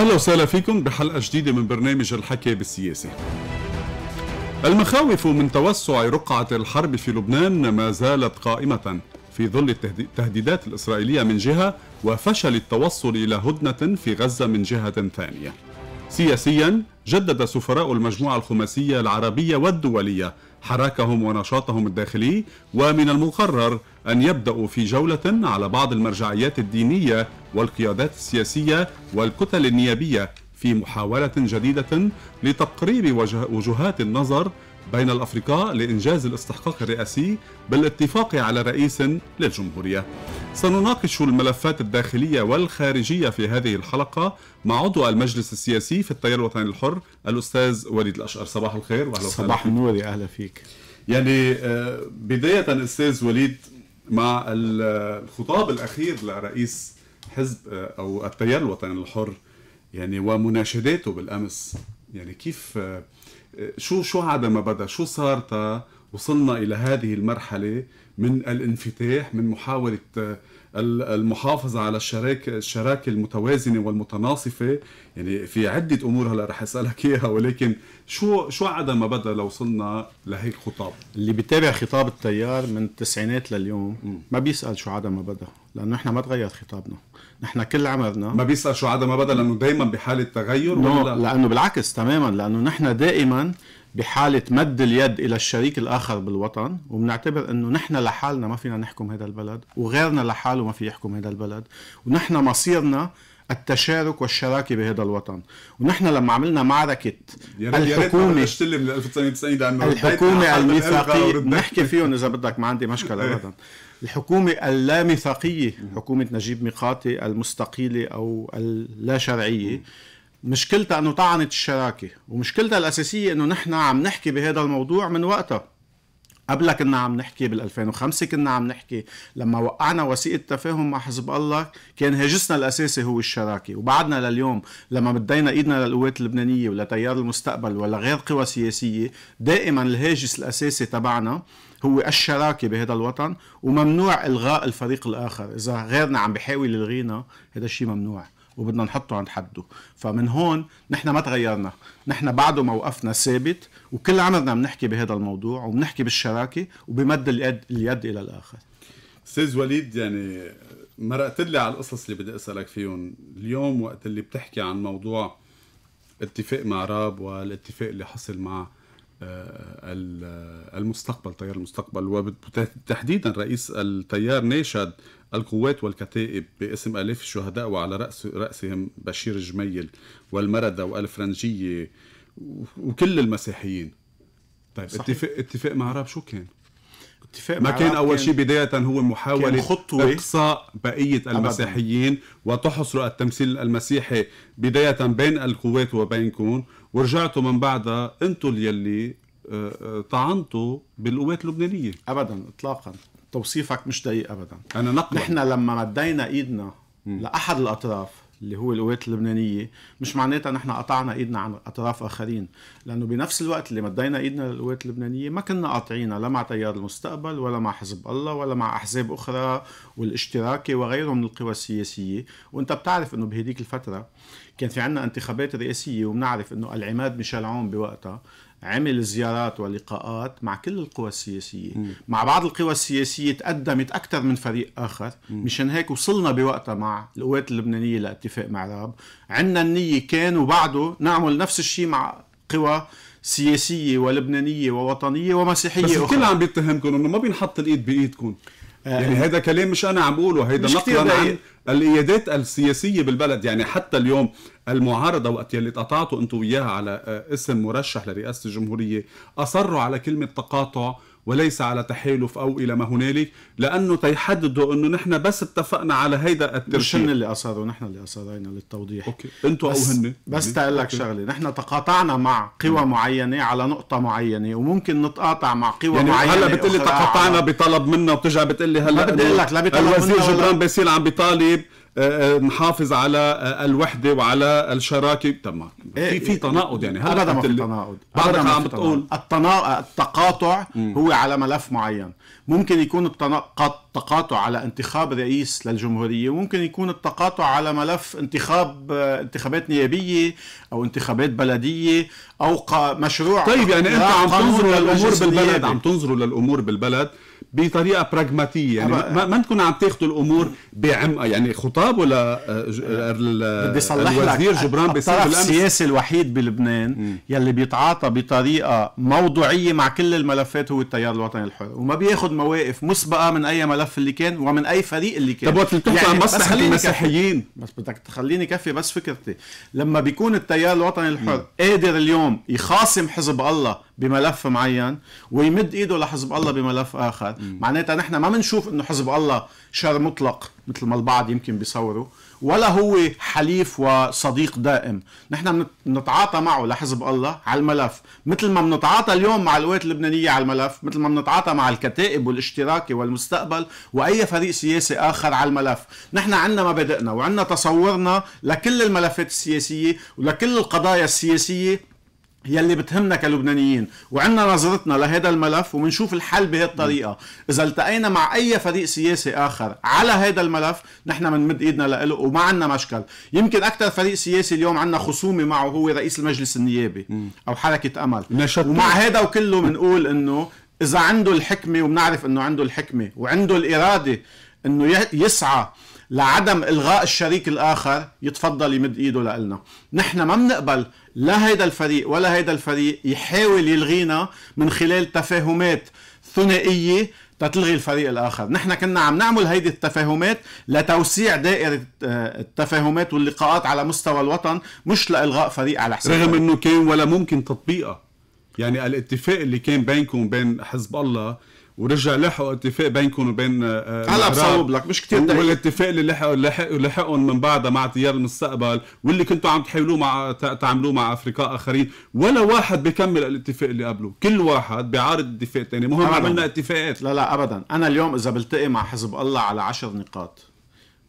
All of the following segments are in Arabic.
أهلا وسهلا فيكم بحلقة جديدة من برنامج الحكي بالسياسة المخاوف من توسع رقعة الحرب في لبنان ما زالت قائمة في ظل التهديدات الإسرائيلية من جهة وفشل التوصل إلى هدنة في غزة من جهة ثانية سياسيا جدد سفراء المجموعة الخماسية العربية والدولية حراكهم ونشاطهم الداخلي ومن المقرر أن يبدأوا في جولة على بعض المرجعيات الدينية والقيادات السياسية والكتل النيابية في محاولة جديدة لتقريب وجهات النظر بين الأفرقاء لإنجاز الاستحقاق الرئاسي بالاتفاق على رئيس للجمهورية سنناقش الملفات الداخلية والخارجية في هذه الحلقة مع عضو المجلس السياسي في التيار الوطني الحر الأستاذ وليد الأشقر صباح الخير وأهلا وسهلا صباح النور يا أهلا فيك يعني آه، بداية أستاذ وليد مع الخطاب الأخير لرئيس حزب آه، او التيار الوطني الحر يعني ومناشداته بالامس يعني كيف آه، آه، شو شو عاد ما بدا شو صار وصلنا الى هذه المرحله من الانفتاح من محاوله آه، المحافظه على الشراكه الشراكه المتوازنه والمتناصفه يعني في عده امور هلا رح اسالك اياها ولكن شو شو ما بدا لو وصلنا لهيك خطاب اللي بيتابع خطاب التيار من التسعينات لليوم ما بيسال شو ما بدا لانه نحن ما تغير خطابنا نحن كل عمرنا ما بيسال شو ما بدا لانه دائما بحاله تغير ولا لا؟ لانه بالعكس تماما لانه نحن دائما بحالة مد اليد إلى الشريك الآخر بالوطن وبنعتبر أنه نحن لحالنا ما فينا نحكم هذا البلد وغيرنا لحاله ما في يحكم هذا البلد ونحن مصيرنا التشارك والشراكه بهذا الوطن ونحن لما عملنا معركه يا الحكومه يا ريت من 1990 الحكومه الميثاقيه نحكي فيهم اذا بدك ما عندي مشكله إيه. ابدا الحكومه اللاميثاقيه حكومه نجيب ميقاتي المستقيله او اللا شرعيه مشكلتها انه طعنت الشراكه ومشكلتها الاساسيه انه نحن عم نحكي بهذا الموضوع من وقتها قبلها كنا عم نحكي بال2005 كنا عم نحكي لما وقعنا وثيقه تفاهم مع حزب الله كان هاجسنا الاساسي هو الشراكه وبعدنا لليوم لما مدينا ايدنا للقوات اللبنانيه ولتيار المستقبل ولا غير قوى سياسيه دائما الهاجس الاساسي تبعنا هو الشراكه بهذا الوطن وممنوع الغاء الفريق الاخر اذا غيرنا عم بحاول يلغينا هذا الشيء ممنوع وبدنا نحطه عند حده فمن هون نحن ما تغيرنا نحن بعده موقفنا ثابت وكل عمرنا بنحكي بهذا الموضوع وبنحكي بالشراكه وبمد اليد, اليد الى الاخر استاذ وليد يعني مرقت لي على القصص اللي بدي اسالك فيهم اليوم وقت اللي بتحكي عن موضوع اتفاق مع راب والاتفاق اللي حصل مع آه، المستقبل تيار المستقبل وتحديدا رئيس التيار ناشد القوات والكتائب باسم ألاف الشهداء وعلى رأس رأسهم بشير جميل والمردة والفرنجية وكل المسيحيين طيب صحيح. اتفاق اتفاق مع عرب شو كان؟ اتفاق ما كان اول شيء بدايه هو محاوله خطوة اقصاء بقيه المسيحيين وتحصر التمثيل المسيحي بدايه بين القوات وبينكم ورجعتوا من بعدها انتم يلي آه، آه، طعنتوا بالقوات اللبنانيه ابدا اطلاقا توصيفك مش دقيق ابدا انا نقبل نحن لما مدينا ايدنا م. لاحد الاطراف اللي هو القوات اللبنانيه مش معناتها نحن قطعنا ايدنا عن اطراف اخرين لانه بنفس الوقت اللي مدينا ايدنا للقوات اللبنانيه ما كنا قاطعينها لا مع تيار المستقبل ولا مع حزب الله ولا مع احزاب اخرى والاشتراكي وغيره من القوى السياسيه وانت بتعرف انه بهديك الفتره كان في عندنا انتخابات رئاسيه وبنعرف انه العماد ميشيل عون بوقتها عمل زيارات ولقاءات مع كل القوى السياسية مم. مع بعض القوى السياسية تقدمت أكثر من فريق آخر مم. مشان هيك وصلنا بوقتها مع القوات اللبنانية لاتفاق مع راب عنا النية كان وبعده نعمل نفس الشيء مع قوى سياسية ولبنانية ووطنية ومسيحية بس الكل عم بيتهمكم انه ما بينحط الايد بايدكم آه، يعني هذا كلام مش انا عم بقوله هيدا نقلا عن القيادات السياسيه بالبلد يعني حتى اليوم المعارضة وقت يلي تقاطعتوا أنتوا وياها على آه، اسم مرشح لرئاسة الجمهورية أصروا على كلمة تقاطع وليس على تحالف او الى ما هنالك لانه تيحددوا انه نحن بس اتفقنا على هيدا الترشيح مش هن اللي اصروا نحن اللي اصرينا للتوضيح اوكي انتوا او هن بس يعني؟ تقول لك شغله نحن تقاطعنا مع قوى معينه على نقطه معينه وممكن نتقاطع مع قوى يعني معينه هلا بتقلي تقاطعنا على... آه. بطلب منا وبترجع بتقلي هلا بدي اقول لك لا بطلب الوزير جبران باسيل عم بيطالب آه، آه، نحافظ على آه، الوحده وعلى الشراكه تمام إيه، في في إيه، تناقض يعني هذا ما في تناقض بعدك عم بتقول التناقض التقاطع هو على ملف معين ممكن يكون التقاطع على انتخاب رئيس للجمهوريه وممكن يكون التقاطع على ملف انتخاب انتخابات نيابيه او انتخابات بلديه او مشروع طيب يعني انت عم تنظروا للامور بالبلد عم تنظروا للامور بالبلد بطريقه براغماتيه يعني ما, ما تكون عم تاخذوا الامور بعمقها يعني خطابه ولا آه، آه، بدي آه، صلح لك جبران الطرف السياسي الوحيد بلبنان يلي بيتعاطى بطريقه موضوعيه مع كل الملفات هو التيار الوطني الحر وما بياخذ مواقف مسبقه من اي ملف اللي كان ومن اي فريق اللي كان طب وقت اللي يعني عن مصلحه المسيحيين بس بدك تخليني كفي بس فكرتي لما بيكون التيار الوطني الحر مم. قادر اليوم يخاصم حزب الله بملف معين ويمد ايده لحزب الله بملف اخر الاخر معناتها نحن ما بنشوف انه حزب الله شر مطلق مثل ما البعض يمكن بيصوروا ولا هو حليف وصديق دائم نحن بنتعاطى معه لحزب الله على الملف مثل ما بنتعاطى اليوم مع القوات اللبنانية على الملف مثل ما بنتعاطى مع الكتائب والاشتراكي والمستقبل وأي فريق سياسي آخر على الملف نحن عندنا مبادئنا وعندنا تصورنا لكل الملفات السياسية ولكل القضايا السياسية يلي بتهمنا كلبنانيين وعندنا نظرتنا لهذا الملف وبنشوف الحل بهي الطريقة إذا التقينا مع أي فريق سياسي آخر على هذا الملف نحن بنمد إيدنا له وما عندنا مشكل يمكن أكثر فريق سياسي اليوم عندنا خصومة معه هو رئيس المجلس النيابي أو حركة أمل ومع هذا وكله بنقول إنه إذا عنده الحكمة وبنعرف إنه عنده الحكمة وعنده الإرادة إنه يسعى لعدم إلغاء الشريك الآخر يتفضل يمد إيده لنا نحن ما بنقبل لا هيدا الفريق ولا هيدا الفريق يحاول يلغينا من خلال تفاهمات ثنائيه تتلغي الفريق الاخر نحن كنا عم نعمل هيدي التفاهمات لتوسيع دائره آه، التفاهمات واللقاءات على مستوى الوطن مش لالغاء فريق على حساب رغم انه كان ولا ممكن تطبيقه يعني الاتفاق اللي كان بينكم وبين حزب الله ورجع لحقوا اتفاق بينكم وبين آه، هلا بصوب لك مش كثير دقيق والاتفاق اللي لحقوا لحقوا لحقوا من بعدها مع تيار المستقبل واللي كنتوا عم تحاولوه مع تعملوه مع افرقاء اخرين ولا واحد بيكمل الاتفاق اللي قبله كل واحد بيعارض اتفاق ثاني مهم أبداً. عملنا اتفاقات لا لا ابدا انا اليوم اذا بلتقي مع حزب الله على عشر نقاط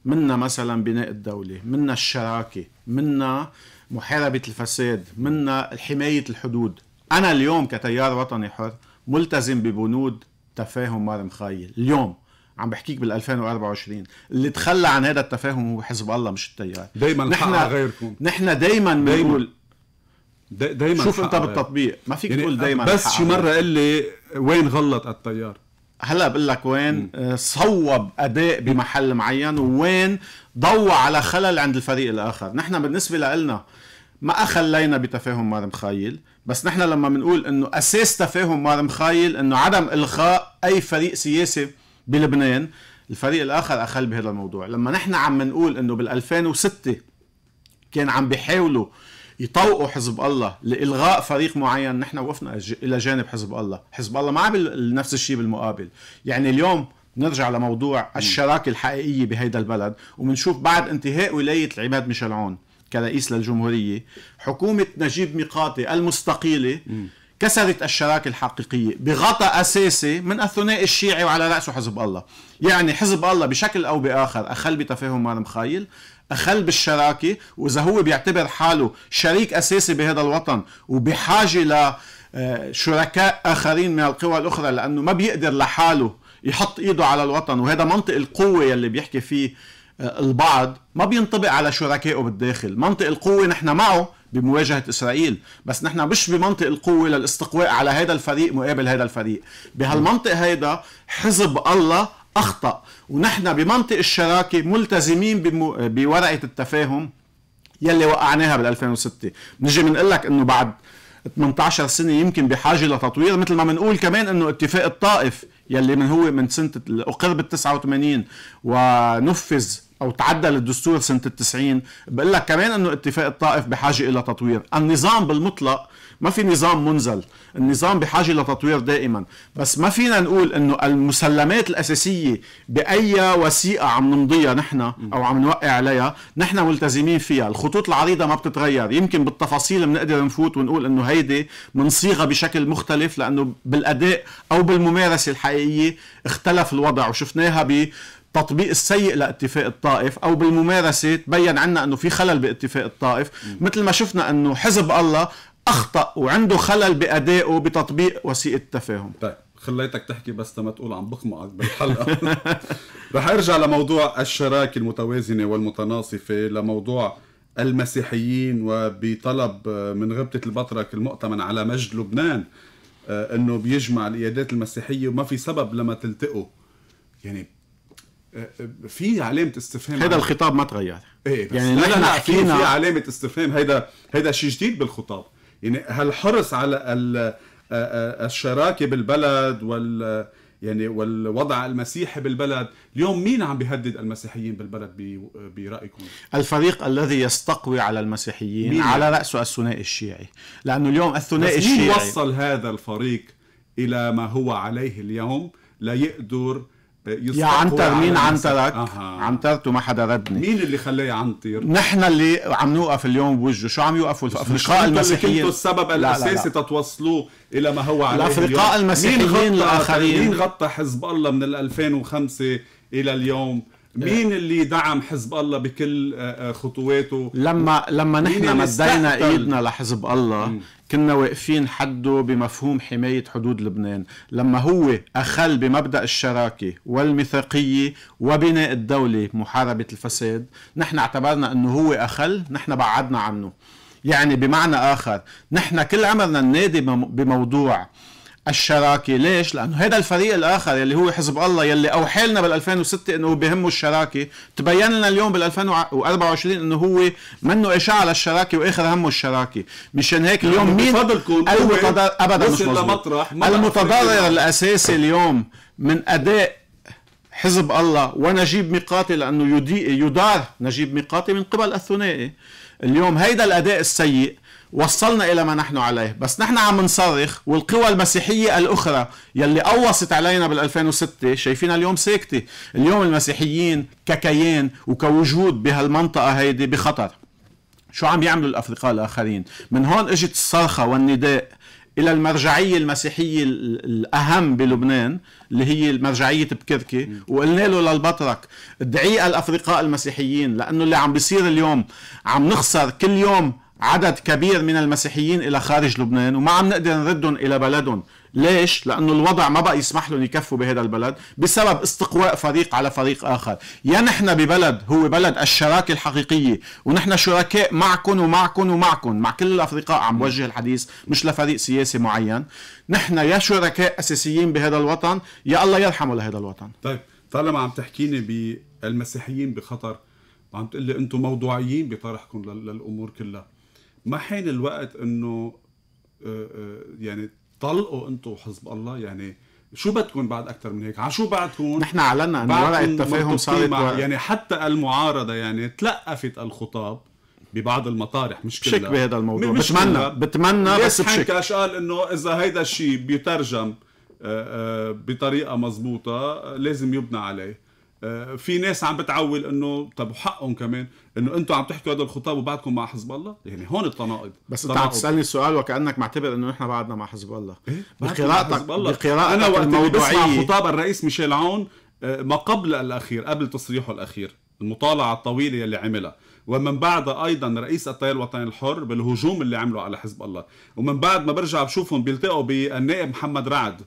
منا مثلا بناء الدوله منا الشراكه منا محاربه الفساد منا حمايه الحدود انا اليوم كتيار وطني حر ملتزم ببنود تفاهم مال مخيل اليوم عم بحكيك بال 2024 اللي تخلى عن هذا التفاهم هو حزب الله مش التيار دائما نحن غيركم نحن دائما بنقول دائما شوف انت بالتطبيق ما فيك يعني تقول دائما بس شي مره قال لي وين غلط التيار هلا بقول لك وين آه، صوب اداء بمحل معين وين ضوى على خلل عند الفريق الاخر نحن بالنسبه لنا ما خلينا بتفاهم مارم خايل بس نحن لما بنقول انه اساس تفاهم مارم خايل انه عدم الغاء اي فريق سياسي بلبنان الفريق الاخر اخل بهذا الموضوع لما نحن عم نقول انه بال2006 كان عم بيحاولوا يطوقوا حزب الله لالغاء فريق معين نحن وقفنا الى جانب حزب الله حزب الله ما عمل نفس الشيء بالمقابل يعني اليوم نرجع لموضوع الشراكة الحقيقية بهيدا البلد وبنشوف بعد انتهاء ولاية العماد ميشيل عون كرئيس للجمهورية حكومة نجيب ميقاتي المستقيلة كسرت الشراكة الحقيقية بغطاء أساسي من الثنائي الشيعي وعلى رأسه حزب الله يعني حزب الله بشكل أو بآخر أخل بتفاهم مع المخايل أخل بالشراكة وإذا هو بيعتبر حاله شريك أساسي بهذا الوطن وبحاجة ل آه، شركاء آخرين من القوى الأخرى لأنه ما بيقدر لحاله يحط إيده على الوطن وهذا منطق القوة يلي بيحكي فيه آه، البعض ما بينطبق على شركائه بالداخل منطق القوة نحن معه بمواجهة إسرائيل بس نحن مش بمنطق القوة للاستقواء على هذا الفريق مقابل هذا الفريق بهالمنطق هيدا حزب الله أخطأ ونحن بمنطق الشراكة ملتزمين بورقة التفاهم يلي وقعناها بال 2006 نجي بنقول لك انه بعد 18 سنه يمكن بحاجه لتطوير مثل ما بنقول كمان انه اتفاق الطائف يلي من هو من سنه اقر بال 89 ونفذ او تعدل الدستور سنه ال 90 بقول لك كمان انه اتفاق الطائف بحاجه الى تطوير النظام بالمطلق ما في نظام منزل النظام بحاجه لتطوير دائما بس ما فينا نقول انه المسلمات الاساسيه باي وثيقه عم نمضيها نحن او عم نوقع عليها نحن ملتزمين فيها الخطوط العريضه ما بتتغير يمكن بالتفاصيل بنقدر نفوت ونقول انه هيدي بنصيغها بشكل مختلف لانه بالاداء او بالممارسه الحقيقيه اختلف الوضع وشفناها تطبيق السيء لاتفاق الطائف او بالممارسه تبين عنا انه في خلل باتفاق الطائف مثل ما شفنا انه حزب الله اخطا وعنده خلل بادائه بتطبيق وسيئة التفاهم طيب خليتك تحكي بس ما تقول عم بقمعك بالحلقه رح ارجع لموضوع الشراكه المتوازنه والمتناصفه لموضوع المسيحيين وبطلب من غبطه البطرك المؤتمن على مجد لبنان آه، انه بيجمع القيادات المسيحيه وما في سبب لما تلتقوا يعني في علامه استفهام هذا الخطاب ما تغير ايه يعني نحن لا في علامه استفهام هيدا هيدا شيء جديد بالخطاب يعني هالحرص على الشراكه بالبلد وال يعني والوضع المسيحي بالبلد اليوم مين عم بيهدد المسيحيين بالبلد برأيكم؟ الفريق الذي يستقوي على المسيحيين مين؟ على رأسه الثنائي الشيعي لأنه اليوم الثنائي الشيعي مين وصل هذا الفريق إلى ما هو عليه اليوم ليقدر يا عنتر مين عنترك؟ أه. عنترته ما حدا ردني مين اللي خلاه يعنتر؟ نحن اللي عم نوقف اليوم بوجهه، شو عم يوقفوا الافرقاء المسيحيين؟ اللي السبب الاساسي تتوصلوه الى ما هو عليه الافرقاء المسيحيين الاخرين مين غطى حزب الله من ال 2005 الى اليوم؟ إيه. مين اللي دعم حزب الله بكل آه، آه، خطواته لما لما نحن مدينا ايدنا لحزب الله كنا واقفين حده بمفهوم حماية حدود لبنان لما هو أخل بمبدأ الشراكة والميثاقية وبناء الدولة محاربة الفساد نحن اعتبرنا أنه هو أخل نحن بعدنا عنه يعني بمعنى آخر نحن كل عمرنا ننادي بموضوع الشراكه، ليش؟ لانه هذا الفريق الاخر يلي هو حزب الله يلي اوحى لنا بال 2006 انه بهمه الشراكه، تبين لنا اليوم بال 2024 انه هو منه اشاعه للشراكه واخر همه الشراكه، مشان هيك اليوم يعني مين المتضرر ابدا مش مزبوط المتضرر الاساسي اليوم من اداء حزب الله ونجيب ميقاتي لانه يدار نجيب ميقاتي من قبل الثنائي اليوم هيدا الاداء السيء وصلنا إلى ما نحن عليه بس نحن عم نصرخ والقوى المسيحية الأخرى يلي قوصت علينا بال2006 شايفينها اليوم ساكتة اليوم المسيحيين ككيان وكوجود بهالمنطقة هيدي بخطر شو عم يعملوا الأفرقاء الآخرين من هون اجت الصرخة والنداء الى المرجعيه المسيحيه الاهم بلبنان اللي هي مرجعيه بكركي وقلنا له للبطرك ادعي الافرقاء المسيحيين لانه اللي عم بيصير اليوم عم نخسر كل يوم عدد كبير من المسيحيين الى خارج لبنان وما عم نقدر نردهم الى بلدهم ليش؟ لأنه الوضع ما بقى يسمح لهم يكفوا بهذا البلد بسبب استقواء فريق على فريق آخر يا نحن ببلد هو بلد الشراكة الحقيقية ونحن شركاء معكم ومعكم ومعكم مع كل الأفرقاء عم وجه الحديث مش لفريق سياسي معين نحن يا شركاء أساسيين بهذا الوطن يا الله يرحمه لهذا الوطن طيب طالما عم تحكيني بالمسيحيين بخطر وعم تقول لي أنتم موضوعيين بطرحكم للأمور كلها ما حين الوقت انه آه، آه، يعني طلقوا انتم وحزب الله يعني شو بدكم بعد اكثر من هيك على شو بعدكم نحن اعلنا انه ورقه التفاهم صارت و... يعني حتى المعارضه يعني تلقفت الخطاب ببعض المطارح مش كلها بشك بهذا الموضوع مش بتمنى كلها. بتمنى بس بشك كاش قال انه اذا هيدا الشيء بيترجم آه، بطريقه مضبوطه لازم يبنى عليه آه، في ناس عم بتعول انه طب وحقهم كمان انه انتم عم تحكوا هذا الخطاب وبعدكم مع حزب الله يعني هون التناقض بس انت عم تسالني سؤال وكانك معتبر انه نحن بعدنا مع حزب الله إيه؟ بقراءتك بقراءتك انا وقت الموضوعية بسمع خطاب الرئيس ميشيل عون آه، ما قبل الاخير قبل تصريحه الاخير المطالعه الطويله اللي عملها ومن بعدها ايضا رئيس التيار الوطني الحر بالهجوم اللي عمله على حزب الله ومن بعد ما برجع بشوفهم بيلتقوا بالنائب محمد رعد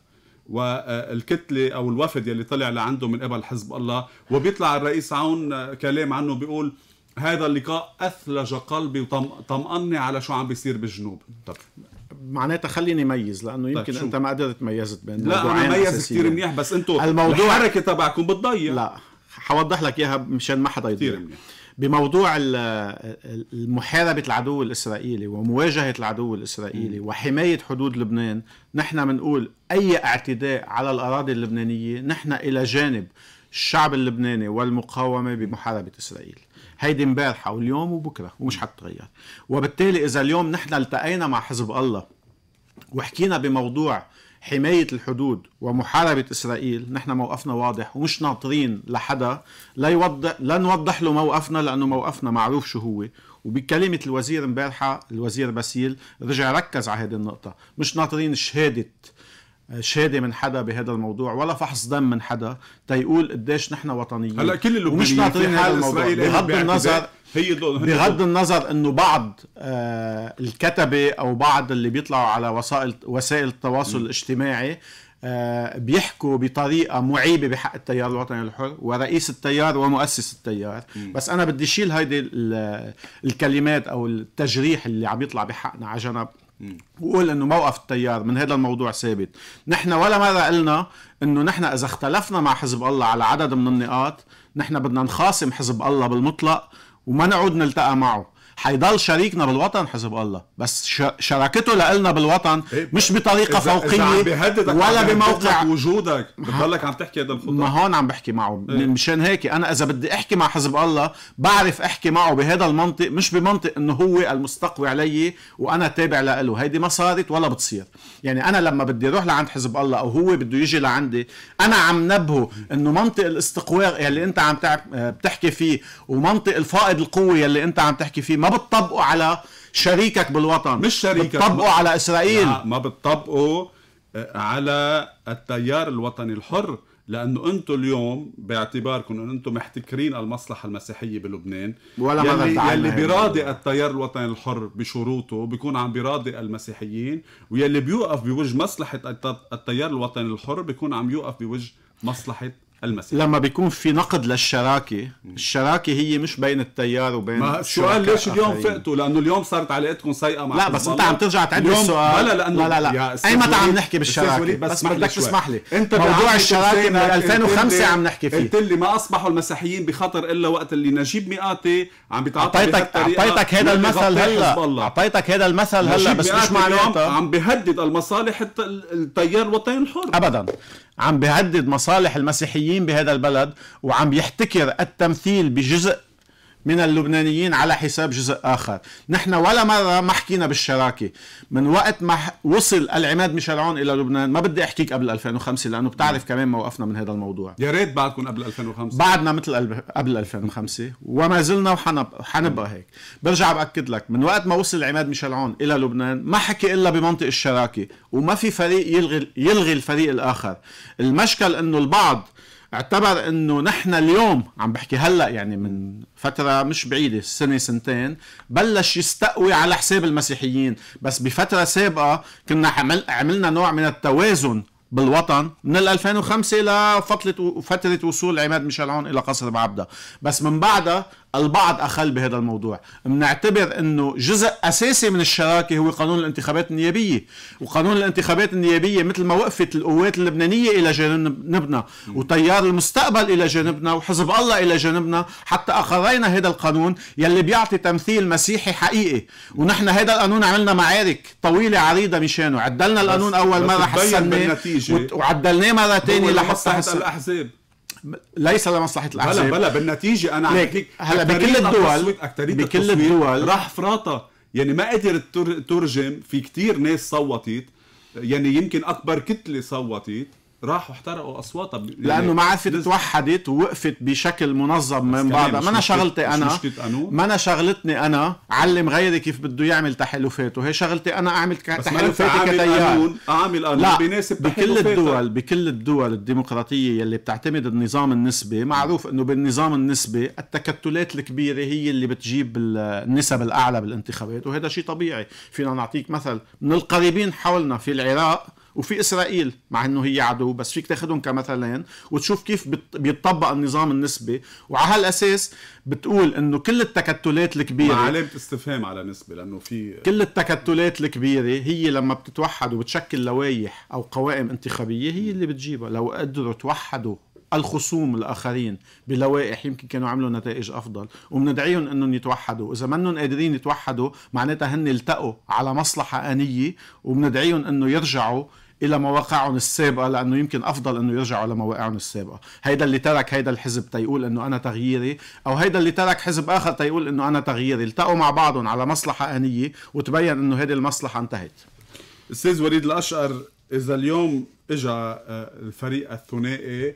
والكتله او الوفد يلي طلع لعنده من قبل حزب الله وبيطلع الرئيس عون آه، كلام عنه بيقول هذا اللقاء اثلج قلبي وطمأني على شو عم بيصير بالجنوب طب معناتها خليني ميز لانه طيب، يمكن انت ما قدرت ميزت بين لا انا ميز كثير منيح بس انتم الموضوع الحركه تبعكم بتضيع لا حوضح لك اياها مشان ما حدا يضيع كثير منيح بموضوع محاربة العدو الإسرائيلي ومواجهة العدو الإسرائيلي وحماية حدود لبنان نحن بنقول أي اعتداء على الأراضي اللبنانية نحن إلى جانب الشعب اللبناني والمقاومة بمحاربة إسرائيل هيدي امبارحة واليوم وبكرة ومش حتتغير وبالتالي إذا اليوم نحن التقينا مع حزب الله وحكينا بموضوع حماية الحدود ومحاربة إسرائيل نحن موقفنا واضح ومش ناطرين لحدا لا يوضح لا نوضح له موقفنا لأنه موقفنا معروف شو هو وبكلمة الوزير امبارحة الوزير باسيل رجع ركز على هذه النقطة مش ناطرين شهادة شهاده من حدا بهذا الموضوع ولا فحص دم من حدا تيقول قديش نحن وطنيين هلا كل اللبنانيين ومش ناطرين هذا الموضوع بغض النظر هي بغض النظر انه بعض آه الكتبه او بعض اللي بيطلعوا على وسائل وسائل التواصل م. الاجتماعي آه بيحكوا بطريقه معيبه بحق التيار الوطني الحر ورئيس التيار ومؤسس التيار م. بس انا بدي شيل هيدي الكلمات او التجريح اللي عم يطلع بحقنا على جنب وقول انه موقف التيار من هذا الموضوع ثابت نحن ولا مره قلنا انه نحن اذا اختلفنا مع حزب الله على عدد من النقاط نحن بدنا نخاصم حزب الله بالمطلق وما نعود نلتقى معه حيضل شريكنا بالوطن حزب الله بس شراكته لنا بالوطن إيه، مش بطريقه إذا فوقيه إذا عم ولا بموقع وجودك بتضلك عم تحكي هذا الخطاب ما هون عم بحكي معه إيه؟ مشان هيك انا اذا بدي احكي مع حزب الله بعرف احكي معه بهذا المنطق مش بمنطق انه هو المستقوي علي وانا تابع له هيدي ما صارت ولا بتصير يعني انا لما بدي اروح لعند حزب الله او هو بده يجي لعندي انا عم نبهه انه منطق الاستقواء اللي انت عم بتحكي فيه ومنطق الفائض القوه اللي انت عم تحكي فيه ما بتطبقوا على شريكك بالوطن مش شريكك بتطبقوا على اسرائيل لا ما بتطبقوا آه، على التيار الوطني الحر لانه انتم اليوم باعتباركم ان انتم محتكرين المصلحه المسيحيه بلبنان ولا يلي, يلي يعني. بيراضي التيار الوطني الحر بشروطه بيكون عم بيراضي المسيحيين ويلي بيوقف بوجه مصلحه التيار الوطني الحر بيكون عم يوقف بوجه مصلحه المسيح لما بيكون في نقد للشراكة الشراكة هي مش بين التيار وبين ما السؤال ليش اليوم فقتوا لأنه اليوم صارت علاقتكم سيئة مع لا بس أنت عم ترجع تعد السؤال لا لا لا لا أي متى عم نحكي بالشراكة بس, بس بدك تسمح لي أنت موضوع الشراكة من 2005 عم نحكي فيه قلت لي ما أصبحوا المسيحيين بخطر إلا وقت اللي نجيب مئاتي عم بيتعاطى أعطيتك أعطيتك هذا المثل هلا أعطيتك هذا المثل هلا بس مش معناته عم بيهدد المصالح التيار الوطني الحر أبدا عم بيهدد مصالح المسيحيين بهذا البلد وعم يحتكر التمثيل بجزء من اللبنانيين على حساب جزء آخر نحن ولا مرة ما حكينا بالشراكة من وقت ما وصل العماد مشلعون إلى لبنان ما بدي أحكيك قبل 2005 لأنه بتعرف نعم. كمان موقفنا من هذا الموضوع يا ريت بعدكم قبل 2005 بعدنا مثل قبل 2005 وما زلنا وحنبقى هيك برجع بأكد لك من وقت ما وصل العماد مشلعون إلى لبنان ما حكي إلا بمنطق الشراكة وما في فريق يلغي, يلغي الفريق الآخر المشكل أنه البعض اعتبر انه نحن اليوم عم بحكي هلا يعني من فتره مش بعيده سنه سنتين بلش يستقوي على حساب المسيحيين بس بفتره سابقه كنا عمل عملنا نوع من التوازن بالوطن من 2005 لفتره فتره وصول عماد ميشيل عون الى قصر بعبده بس من بعدها البعض أخل بهذا الموضوع بنعتبر أنه جزء أساسي من الشراكة هو قانون الانتخابات النيابية وقانون الانتخابات النيابية مثل ما وقفت القوات اللبنانية إلى جانبنا وتيار المستقبل إلى جانبنا وحزب الله إلى جانبنا حتى أقرينا هذا القانون يلي بيعطي تمثيل مسيحي حقيقي ونحن هذا القانون عملنا معارك طويلة عريضة مشانه عدلنا القانون أول مرة حسناه وعدلناه مرة ثانية لحتى الأحزاب ليس لمصلحه الاحزاب بلا بلا بالنتيجه انا عم هلا بكل الدول بكل الدول راح فراطه يعني ما قدرت ترجم في كتير ناس صوتت يعني يمكن اكبر كتله صوتت راحوا احترقوا اصواتها ب... يعني لانه ما عرفت توحدت ووقفت بشكل منظم من بعضها ما انا شغلتي انا ما انا شغلتني انا علم غيري كيف بده يعمل تحالفاته هي شغلتي انا اعمل تحالفاتي كتيار اعمل قانون لا بيناسب بكل الدول بكل الدول الديمقراطيه يلي بتعتمد النظام النسبي معروف انه بالنظام النسبي التكتلات الكبيره هي اللي بتجيب النسب الاعلى بالانتخابات وهذا شيء طبيعي فينا نعطيك مثل من القريبين حولنا في العراق وفي اسرائيل مع انه هي عدو بس فيك تاخذهم كمثلين وتشوف كيف بيتطبق النظام النسبي وعلى هالاساس بتقول انه كل التكتلات الكبيره مع علامه استفهام على نسبه لانه في كل التكتلات الكبيره هي لما بتتوحد وبتشكل لوايح او قوائم انتخابيه هي اللي بتجيبها لو قدروا توحدوا الخصوم الاخرين بلوائح يمكن كانوا عملوا نتائج افضل وبندعيهم انهم يتوحدوا اذا منهم قادرين يتوحدوا معناتها هن التقوا على مصلحه انيه وبندعيهم انه يرجعوا الى مواقعهم السابقه لانه يمكن افضل انه يرجعوا لمواقعهم السابقه، هيدا اللي ترك هيدا الحزب تيقول انه انا تغييري او هيدا اللي ترك حزب اخر تيقول انه انا تغييري، التقوا مع بعضهم على مصلحه انيه وتبين انه هذه المصلحه انتهت. استاذ وليد الاشقر اذا اليوم اجى آه، الفريق الثنائي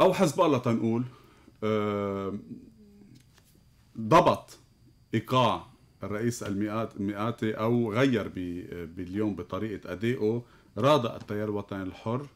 او حزب الله تنقول آه، ضبط ايقاع الرئيس المئاتي أو غير باليوم بطريقة أدائه راد التيار الوطني الحر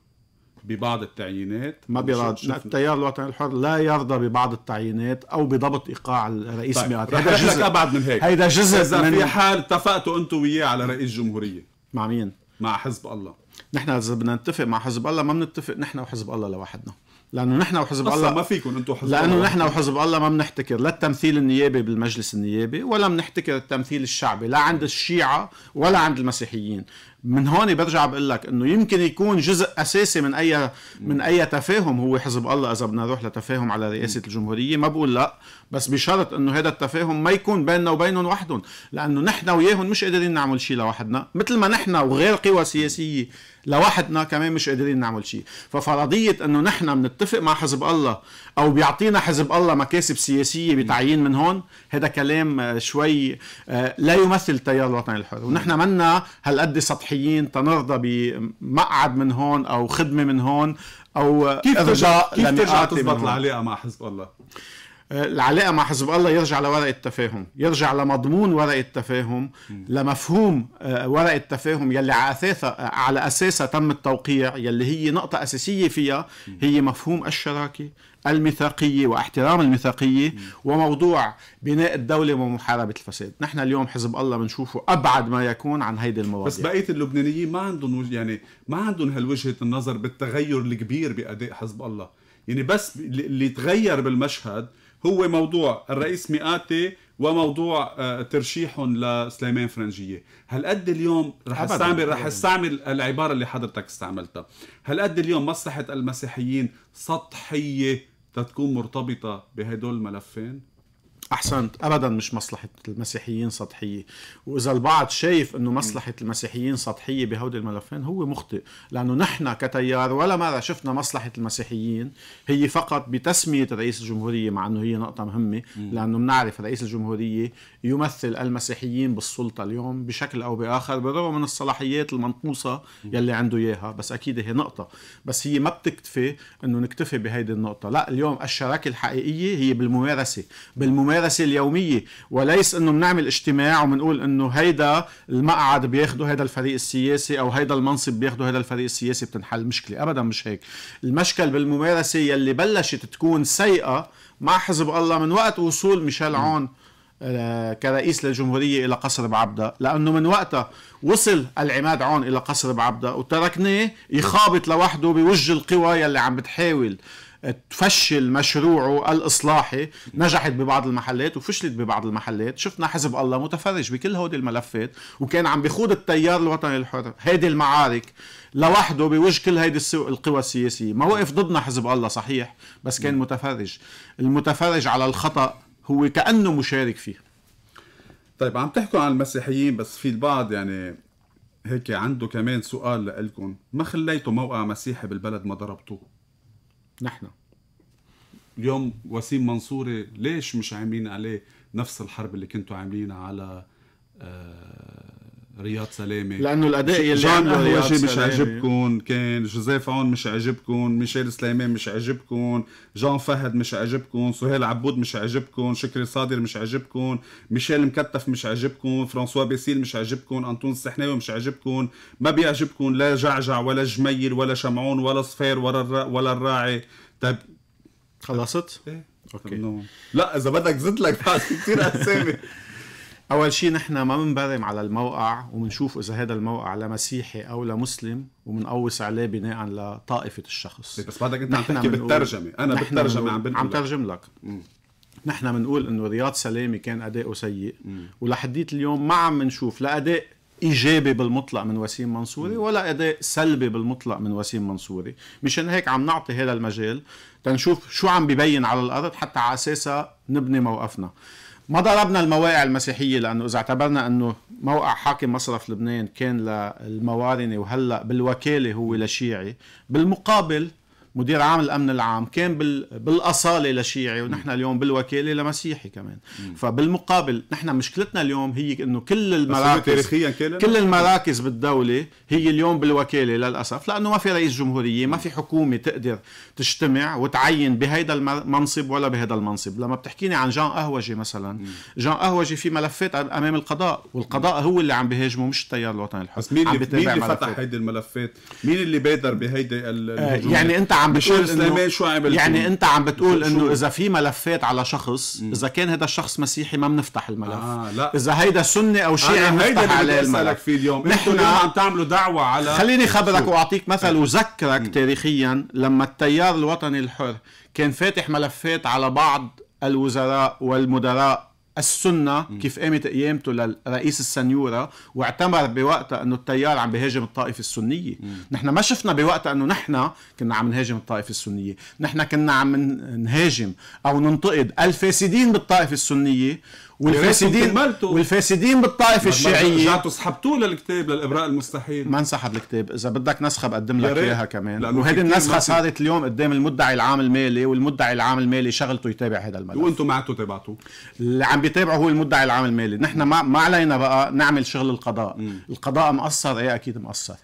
ببعض التعيينات ما بيراد التيار الوطني الحر لا يرضى ببعض التعيينات او بضبط ايقاع الرئيس طيب. مئات هذا جزء ابعد من هيك هيدا جزء اذا من... في حال اتفقتوا انتم وياه على رئيس جمهوريه مع مين؟ مع حزب الله نحن اذا بدنا نتفق مع حزب الله ما بنتفق نحن وحزب الله لوحدنا لانه نحن وحزب الله ما فيكم انتم حزب لانه نحن وحزب الله ما بنحتكر لا التمثيل النيابي بالمجلس النيابي ولا بنحتكر التمثيل الشعبي لا عند الشيعه ولا عند المسيحيين من هون برجع بقول لك انه يمكن يكون جزء اساسي من اي من اي تفاهم هو حزب الله اذا بدنا نروح لتفاهم على رئاسه الجمهوريه ما بقول لا بس بشرط انه هذا التفاهم ما يكون بيننا وبينهم وحدهم لانه نحن وياهم مش قادرين نعمل شيء لوحدنا مثل ما نحن وغير قوى سياسيه لوحدنا كمان مش قادرين نعمل شيء ففرضيه انه نحن بنتفق مع حزب الله او بيعطينا حزب الله مكاسب سياسيه بتعيين من هون هذا كلام آه، شوي آه، لا يمثل التيار الوطني الحر ونحن منا هالقد سطحي المسيحيين تنرضى بمقعد من هون او خدمه من هون او كيف ترجع كيف يعني ترجع آه، تزبط العلاقه مع حزب الله؟ آه، العلاقة مع حزب الله يرجع لورق التفاهم يرجع لمضمون ورقه التفاهم لمفهوم آه، ورقه التفاهم يلي على أساسها على أساسها تم التوقيع يلي هي نقطة أساسية فيها هي مفهوم الشراكة الميثاقية واحترام الميثاقية وموضوع بناء الدولة ومحاربة الفساد نحن اليوم حزب الله بنشوفه أبعد ما يكون عن هيدي المواضيع بس بقية اللبنانيين ما عندهم يعني ما عندهم هالوجهة النظر بالتغير الكبير بأداء حزب الله يعني بس اللي تغير بالمشهد هو موضوع الرئيس مئاتي وموضوع آه، ترشيحهم لسليمان فرنجيه هل قد اليوم رح استعمل رح استعمل العباره اللي حضرتك استعملتها هل قد اليوم مصلحه المسيحيين سطحيه تتكون مرتبطة بهدول الملفين احسنت ابدا مش مصلحه المسيحيين سطحيه واذا البعض شايف انه مصلحه المسيحيين سطحيه بهودي الملفين هو مخطئ لانه نحن كتيار ولا مره شفنا مصلحه المسيحيين هي فقط بتسميه رئيس الجمهوريه مع انه هي نقطه مهمه لانه بنعرف رئيس الجمهوريه يمثل المسيحيين بالسلطه اليوم بشكل او باخر بالرغم من الصلاحيات المنقوصه يلي عنده اياها بس اكيد هي نقطه بس هي ما بتكتفي انه نكتفي بهيدي النقطه لا اليوم الشراكه الحقيقيه هي بالممارسه بالممارسه الممارسه اليوميه وليس انه بنعمل اجتماع وبنقول انه هيدا المقعد بياخده هيدا الفريق السياسي او هيدا المنصب بياخده هيدا الفريق السياسي بتنحل المشكله ابدا مش هيك المشكل بالممارسه يلي بلشت تكون سيئه مع حزب الله من وقت وصول ميشيل عون آه، كرئيس للجمهورية إلى قصر بعبدة لأنه من وقتها وصل العماد عون إلى قصر بعبدة وتركناه يخابط لوحده بوجه القوى يلي عم بتحاول تفشل مشروعه الإصلاحي نجحت ببعض المحلات وفشلت ببعض المحلات شفنا حزب الله متفرج بكل هودي الملفات وكان عم بيخوض التيار الوطني الحر هيدي المعارك لوحده بوجه كل هيدي القوى السياسية ما وقف ضدنا حزب الله صحيح بس كان متفرج المتفرج على الخطأ هو كأنه مشارك فيه طيب عم تحكوا عن المسيحيين بس في البعض يعني هيك عنده كمان سؤال لإلكم ما خليتوا موقع مسيحي بالبلد ما ضربتوه نحن اليوم وسيم منصوري ليش مش عاملين عليه نفس الحرب اللي كنتوا عاملينها على آه رياض سلامه لانه الاداء يلي جان هواشي مش عاجبكم كان جوزيف عون مش عاجبكم ميشيل سليمان مش عاجبكم جان فهد مش عاجبكم سهيل عبود مش عاجبكم شكري صادر مش عاجبكم ميشيل مكتف مش عاجبكم فرانسوا بيسيل مش عاجبكم انطون السحناوي مش عاجبكم ما بيعجبكم لا جعجع ولا جميل ولا شمعون ولا صفير ولا الرا... ولا الراعي طيب خلصت؟ ايه اوكي لا اذا بدك زد لك بعد كثير اسامي أول شيء نحن ما بنبرم على الموقع وبنشوف إذا هذا الموقع لمسيحي أو لمسلم وبنقوس عليه بناء لطائفة الشخص إيه، بس بعدك أنت عم تحكي بالترجمة أنا بالترجمة عم عم ترجم لك م. نحن بنقول انه رياض سلامي كان اداؤه سيء ولحديت اليوم ما عم نشوف لا اداء ايجابي بالمطلق من وسيم منصوري ولا اداء سلبي بالمطلق من وسيم منصوري مشان هيك عم نعطي هذا المجال تنشوف شو عم ببين على الارض حتى على اساسها نبني موقفنا ما ضربنا المواقع المسيحيه لانه اذا اعتبرنا انه موقع حاكم مصرف لبنان كان للموارنه وهلا بالوكاله هو لشيعي بالمقابل مدير عام الامن العام كان بالاصاله لشيعي ونحن اليوم بالوكاله لمسيحي كمان مم. فبالمقابل نحن مشكلتنا اليوم هي انه كل المراكز تاريخيا كل المراكز بالدوله هي اليوم بالوكاله للاسف لانه ما في رئيس جمهوريه ما في حكومه تقدر تجتمع وتعين بهيدا المنصب ولا بهيدا المنصب لما بتحكيني عن جان قهوجي مثلا مم. جان قهوجي في ملفات امام القضاء والقضاء مم. هو اللي عم بيهاجمه مش التيار الوطني الحر بس مين اللي, مين اللي فتح هيدي الملفات مين اللي بادر بهيدي آه، يعني انت عم بتقول الاسلاميه شوي بالفيلم. يعني انت عم بتقول انه اذا في ملفات على شخص مم. اذا كان هذا الشخص مسيحي ما بنفتح الملف آه لا. اذا هيدا سني او شيعي بنفتح عليه الملف فيه اليوم نحن عم تعملوا دعوه على خليني خبرك واعطيك مثل آه. وذكرك تاريخيا لما التيار الوطني الحر كان فاتح ملفات على بعض الوزراء والمدراء السنة كيف قامت قيامته للرئيس السنيورة واعتبر بوقتها أنه التيار عم بهاجم الطائفة السنية نحن ما شفنا بوقتها أنه نحن كنا عم نهاجم الطائفة السنية نحن كنا عم نهاجم أو ننتقد الفاسدين بالطائفة السنية والفاسدين والفاسدين بالطائفه الشيعيه رجعتوا سحبتوه للكتاب للابراء المستحيل ما انسحب الكتاب اذا بدك نسخه بقدم لك اياها كمان وهذه النسخه صارت اليوم قدام المدعي العام المالي والمدعي العام المالي شغلته يتابع هذا الملف وانتم ما عدتوا تابعتوه اللي عم بيتابعه هو المدعي العام المالي نحن ما, ما علينا بقى نعمل شغل القضاء م. القضاء مقصر ايه اكيد مقصر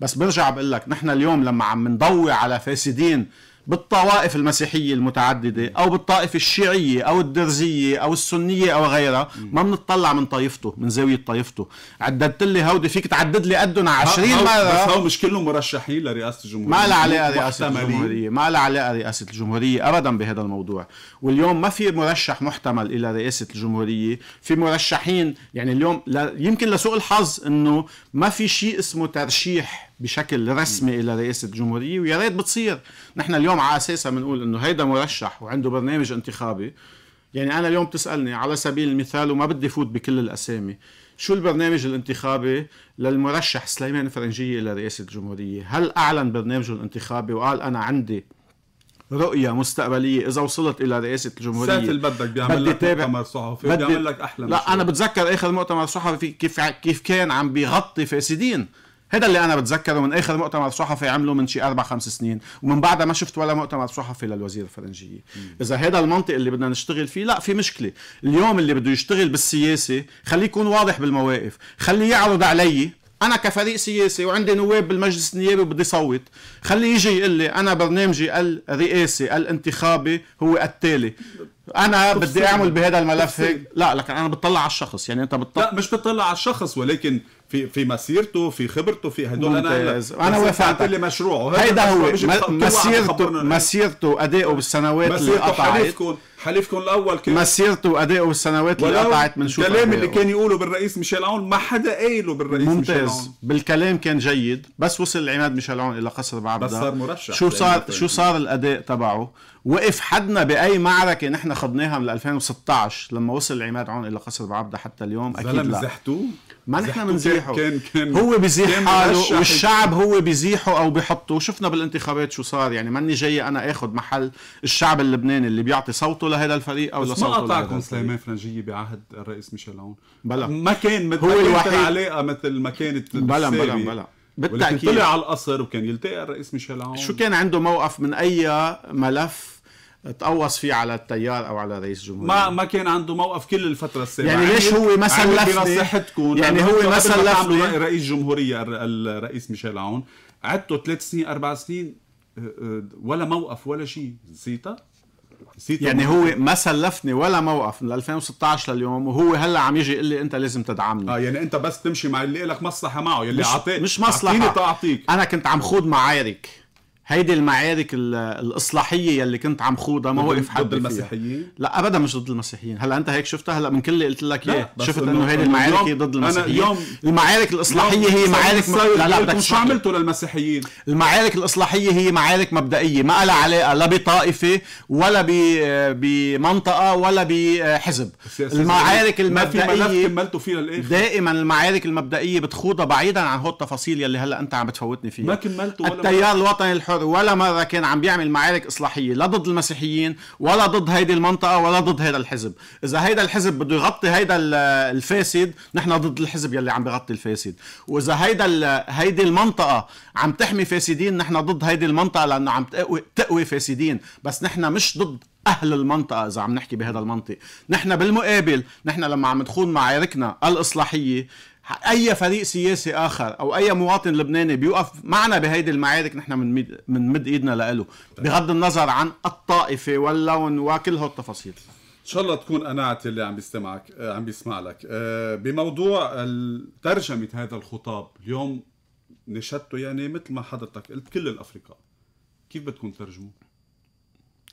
بس برجع بقول لك نحن اليوم لما عم نضوي على فاسدين بالطوائف المسيحية المتعددة أو بالطائفة الشيعية أو الدرزية أو السنية أو غيرها ما بنطلع من طائفته من زاوية طائفته عددت لي هودي فيك تعدد لي قدهم 20 مرة بس هو مش كلهم مرشحين لرئاسة الجمهورية ما لها علاقة رئاسة الجمهورية ما لها علاقة رئاسة الجمهورية أبدا بهذا الموضوع واليوم ما في مرشح محتمل إلى رئاسة الجمهورية في مرشحين يعني اليوم لا يمكن لسوء الحظ أنه ما في شيء اسمه ترشيح بشكل رسمي الى رئاسه الجمهوريه ويا ريت بتصير نحن اليوم على اساسها بنقول انه هيدا مرشح وعنده برنامج انتخابي يعني انا اليوم بتسالني على سبيل المثال وما بدي فوت بكل الاسامي شو البرنامج الانتخابي للمرشح سليمان فرنجيه الى رئاسه الجمهوريه هل اعلن برنامجه الانتخابي وقال انا عندي رؤية مستقبلية إذا وصلت إلى رئاسة الجمهورية سات اللي بدك بيعمل لك مؤتمر صحفي بدي... بيعمل لك أحلى لا مشروع. أنا بتذكر آخر مؤتمر صحفي كيف كيف كان عم بيغطي فاسدين هذا اللي انا بتذكره من اخر مؤتمر صحفي عمله من شي اربع خمس سنين ومن بعدها ما شفت ولا مؤتمر صحفي للوزير الفرنجيه اذا هذا المنطق اللي بدنا نشتغل فيه لا في مشكله اليوم اللي بده يشتغل بالسياسه خليه يكون واضح بالمواقف خليه يعرض علي انا كفريق سياسي وعندي نواب بالمجلس النيابي وبدي صوت خليه يجي يقول لي انا برنامجي الرئاسي الانتخابي هو التالي انا بدي اعمل بهذا الملف هيك لا لكن انا بتطلع على الشخص يعني انت بتطلع لا مش بتطلع على الشخص ولكن في في مسيرته في خبرته في هدول انا انا وافقت لي مشروعه هيدا هو مسيرته مسيرته وادائه بالسنوات اللي قطعت حليفكم حليفكم الاول كان مسيرته وادائه بالسنوات اللي قطعت من شو الكلام اللي كان يقوله بالرئيس ميشيل عون ما حدا قايله بالرئيس ممتاز ميشيل عون بالكلام كان جيد بس وصل عماد ميشيل عون الى قصر بعبدا بس صار مرشح شو صار شو صار الاداء تبعه وقف حدنا باي معركه نحن خضناها من 2016 لما وصل عماد عون الى قصر بعبدا حتى اليوم اكيد لا زحتوه ما نحن بنزاحم بيزيحوا كان كان هو بيزيح حاله والشعب هو بيزيحه او بيحطه وشفنا بالانتخابات شو صار يعني ماني جاي انا اخذ محل الشعب اللبناني اللي بيعطي صوته لهذا الفريق او لصوته ما قطعكم سليمان فرنجيه بعهد الرئيس ميشيل عون بلا ما كان هو ما الوحيد العلاقه مثل ما كانت بلا بلا بلا بالتاكيد طلع على القصر وكان يلتقي الرئيس ميشيل عون شو كان عنده موقف من اي ملف تقوص فيه على التيار او على رئيس الجمهوريه ما ما كان عنده موقف كل الفتره السابقه يعني ليش هو يعني يعني ما سلفني يعني هو ما سلفني رئيس جمهوريه الرئيس ميشيل عون عدته ثلاث سنين اربع سنين آه، آه، ولا موقف ولا شيء نسيتها يعني هو ما سلفني ولا موقف من 2016 لليوم وهو هلا عم يجي يقول لي انت لازم تدعمني اه يعني انت بس تمشي مع اللي لك مصلحه معه يلي عطيك مش مصلحه اعطيني تعطيك انا كنت عم خوض معارك هيدي المعارك الاصلاحيه يلي كنت عم خوضها ما وقف حد ضد المسيحيين لا ابدا مش ضد المسيحيين هلا انت هيك شفتها هلا من كل اللي قلت لك اياه شفت انه هيدي المعارك هي ضد المسيحيين يوم المعارك الاصلاحيه هي معارك مب... لا لا بدك شو عملتوا للمسيحيين المعارك الاصلاحيه هي معارك مبدئيه ما لها علاقه لا بطائفه ولا بمنطقه ولا بحزب المعارك المبدئيه ما في للاخر دائما المعارك المبدئيه بتخوضها بعيدا عن هو التفاصيل يلي هلا انت عم بتفوتني فيها ما كملتوا التيار الوطني الحر اشهر ولا مره كان عم بيعمل معارك اصلاحيه لا ضد المسيحيين ولا ضد هيدي المنطقه ولا ضد هيدا الحزب اذا هيدا الحزب بده يغطي هيدا الفاسد نحن ضد الحزب يلي عم بغطي الفاسد واذا هيدا هيدي المنطقه عم تحمي فاسدين نحن ضد هيدي المنطقه لانه عم تقوي تقوي فاسدين بس نحن مش ضد اهل المنطقه اذا عم نحكي بهذا المنطق نحن بالمقابل نحن لما عم نخوض معاركنا الاصلاحيه اي فريق سياسي اخر او اي مواطن لبناني بيوقف معنا بهيدي المعارك نحن بنمد بنمد ايدنا له بغض النظر عن الطائفه واللون وكل هالتفاصيل ان شاء الله تكون قناعت اللي عم بيستمعك آه، عم بيسمع لك آه، بموضوع ترجمه هذا الخطاب اليوم نشدته يعني مثل ما حضرتك قلت كل الافرقاء كيف بدكم ترجموه